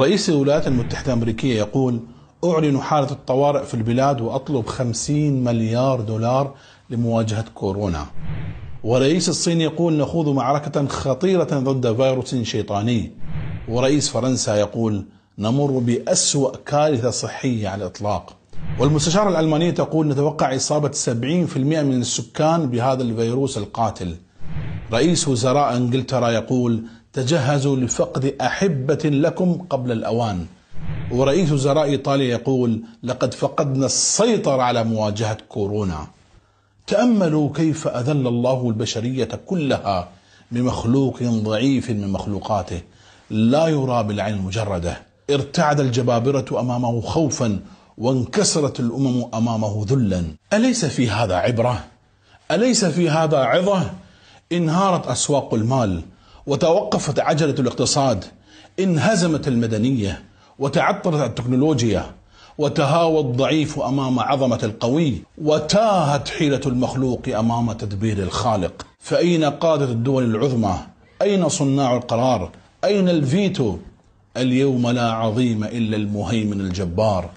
رئيس الولايات المتحدة الأمريكية يقول أعلن حالة الطوارئ في البلاد وأطلب 50 مليار دولار لمواجهة كورونا ورئيس الصين يقول نخوض معركة خطيرة ضد فيروس شيطاني ورئيس فرنسا يقول نمر بأسوأ كارثة صحية على الإطلاق والمستشارة الألمانية تقول نتوقع إصابة 70% من السكان بهذا الفيروس القاتل رئيس وزراء انجلترا يقول تجهزوا لفقد أحبة لكم قبل الأوان ورئيس وزراء إيطاليا يقول لقد فقدنا السيطرة على مواجهة كورونا تأملوا كيف أذل الله البشرية كلها بمخلوق ضعيف من مخلوقاته لا يرى بالعين المجردة ارتعد الجبابرة أمامه خوفا وانكسرت الأمم أمامه ذلا أليس في هذا عبرة؟ أليس في هذا عظة؟ انهارت أسواق المال وتوقفت عجلة الاقتصاد انهزمت المدنية وتعطلت التكنولوجيا وتهاوى الضعيف امام عظمه القوي وتاهت حيله المخلوق امام تدبير الخالق فاين قاده الدول العظمى اين صناع القرار اين الفيتو اليوم لا عظيم الا المهيمن الجبار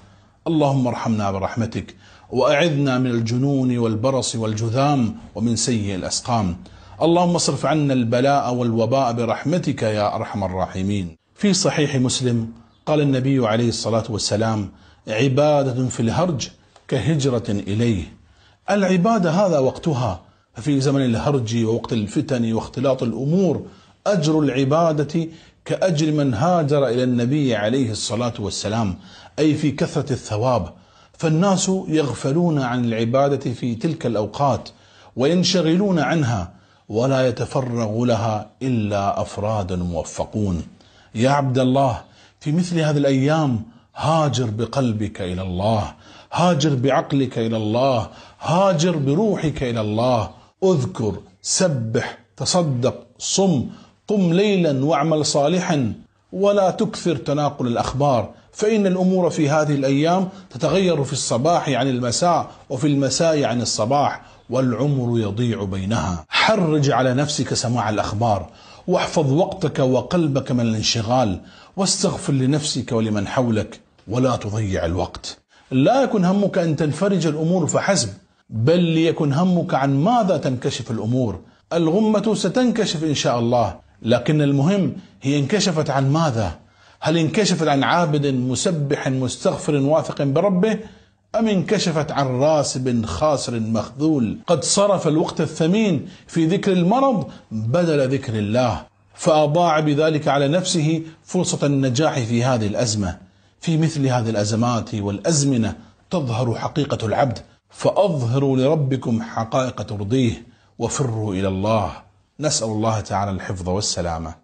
اللهم ارحمنا برحمتك واعذنا من الجنون والبرص والجذام ومن سيء الاسقام اللهم اصرف عنا البلاء والوباء برحمتك يا ارحم الراحمين. في صحيح مسلم قال النبي عليه الصلاه والسلام: عباده في الهرج كهجره اليه. العباده هذا وقتها ففي زمن الهرج ووقت الفتن واختلاط الامور اجر العباده كاجر من هاجر الى النبي عليه الصلاه والسلام اي في كثره الثواب فالناس يغفلون عن العباده في تلك الاوقات وينشغلون عنها ولا يتفرغ لها الا افراد موفقون يا عبد الله في مثل هذه الايام هاجر بقلبك الى الله هاجر بعقلك الى الله هاجر بروحك الى الله اذكر سبح تصدق صم قم ليلا واعمل صالحا ولا تكثر تناقل الاخبار فان الامور في هذه الايام تتغير في الصباح عن المساء وفي المساء عن الصباح والعمر يضيع بينها حرج على نفسك سماع الأخبار واحفظ وقتك وقلبك من الانشغال واستغفر لنفسك ولمن حولك ولا تضيع الوقت لا يكن همك أن تنفرج الأمور فحسب بل ليكن همك عن ماذا تنكشف الأمور الغمة ستنكشف إن شاء الله لكن المهم هي انكشفت عن ماذا هل انكشفت عن عابد مسبح مستغفر واثق بربه أم انكشفت عن راسب خاسر مخذول قد صرف الوقت الثمين في ذكر المرض بدل ذكر الله فأضاع بذلك على نفسه فرصة النجاح في هذه الأزمة في مثل هذه الأزمات والأزمنة تظهر حقيقة العبد فأظهروا لربكم حقائق ترضيه وفروا إلى الله نسأل الله تعالى الحفظ والسلامة